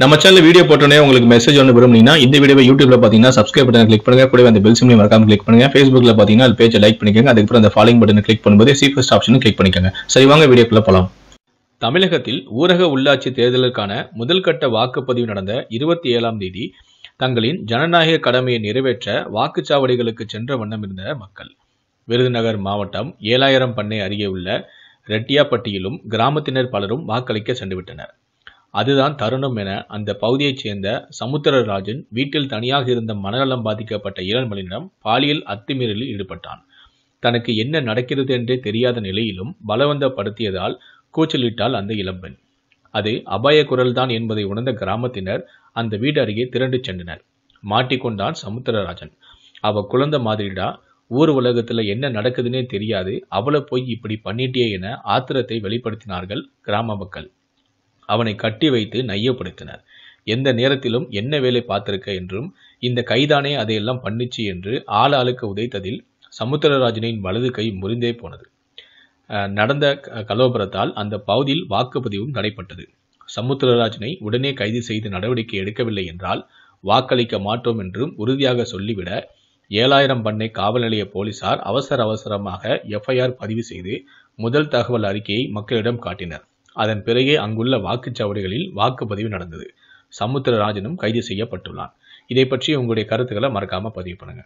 நம்ம channel video போட்டோன்னே உங்களுக்கு மெசேஜ் ஒன்று விரும்புனீங்கன்னா இந்த வீடியோ யூடியூப்ல பார்த்தீங்கன்னா சப்ஸ்கிரைப் பட்டன் கிளிக் பண்ணுங்க கூட அந்த பெல் சிம்லையும் மறக்காம கிளிக் பண்ணுங்க ஃபேஸ்புக்ல பார்த்தீங்கன்னா அது பேஜை லைக் பண்ணிக்கோங்க அதுக்கப்புறம் அந்த ஃபாலோயிங் பட்டன் கிளிக் பண்ணும்போது சீஃபஸ்ட் ஆப்ஷனும் கிளிக் பண்ணிக்கோங்க சரி வாங்க வீடியோக்குள்ள போகலாம் தமிழகத்தில் ஊரக உள்ளாட்சி தேர்தலுக்கான முதல் கட்ட வாக்குப்பதிவு நடந்த இருபத்தி ஏழாம் தேதி தங்களின் ஜனநாயக கடமையை நிறைவேற்ற வாக்குச்சாவடிகளுக்கு சென்ற வண்ணம் இருந்த மக்கள் விருதுநகர் மாவட்டம் ஏழாயிரம் பண்ணை அருகே உள்ள ரெட்டியாப்பட்டியிலும் கிராமத்தினர் பலரும் வாக்களிக்க சென்றுவிட்டனர் அதுதான் தருணம் என அந்த பகுதியைச் சேர்ந்த சமுத்திரராஜன் வீட்டில் தனியாக இருந்த மனநலம் பாதிக்கப்பட்ட இளமலினிடம் பாலியல் அத்துமீறலில் ஈடுபட்டான் தனக்கு என்ன நடக்கிறது என்றே தெரியாத நிலையிலும் பலவந்தப்படுத்தியதால் கூச்சலிட்டால் அந்த இளம்பெண் அது அபாய குரல்தான் என்பதை உணர்ந்த கிராமத்தினர் அந்த வீடு அருகே திரண்டு சென்றனர் மாட்டிக்கொண்டான் சமுத்திரராஜன் அவ குழந்தை மாதிரிடா ஊர் உலகத்துல என்ன நடக்குதுன்னே தெரியாது அவளை போய் இப்படி பண்ணிட்டே என ஆத்திரத்தை வெளிப்படுத்தினார்கள் கிராம மக்கள் அவனை கட்டி வைத்து நையப்படுத்தினர் எந்த நேரத்திலும் என்ன வேலை பார்த்திருக்க என்றும் இந்த கைதானே அதையெல்லாம் பண்ணிச்சு என்று ஆள் ஆளுக்கு உதைத்ததில் சமுத்திரராஜனின் வலது கை முறிந்தே போனது நடந்த கலோபரத்தால் அந்த பகுதியில் வாக்குப்பதிவும் தடைப்பட்டது சமுத்திரராஜனை உடனே கைது செய்து நடவடிக்கை எடுக்கவில்லை என்றால் வாக்களிக்க மாட்டோம் என்றும் உறுதியாக சொல்லிவிட ஏழாயிரம் பண்ணை காவல் நிலைய போலீசார் அவசர அவசரமாக எஃப்ஐஆர் பதிவு செய்து முதல் தகவல் அறிக்கையை மக்களிடம் காட்டினர் அதன் பிறகே அங்குள்ள வாக்குச்சாவடிகளில் வாக்குப்பதிவு நடந்தது சமுத்திரராஜனும் கைது செய்யப்பட்டுள்ளான் இதை பற்றி உங்களுடைய கருத்துக்களை மறக்காம பதிவு பண்ணுங்க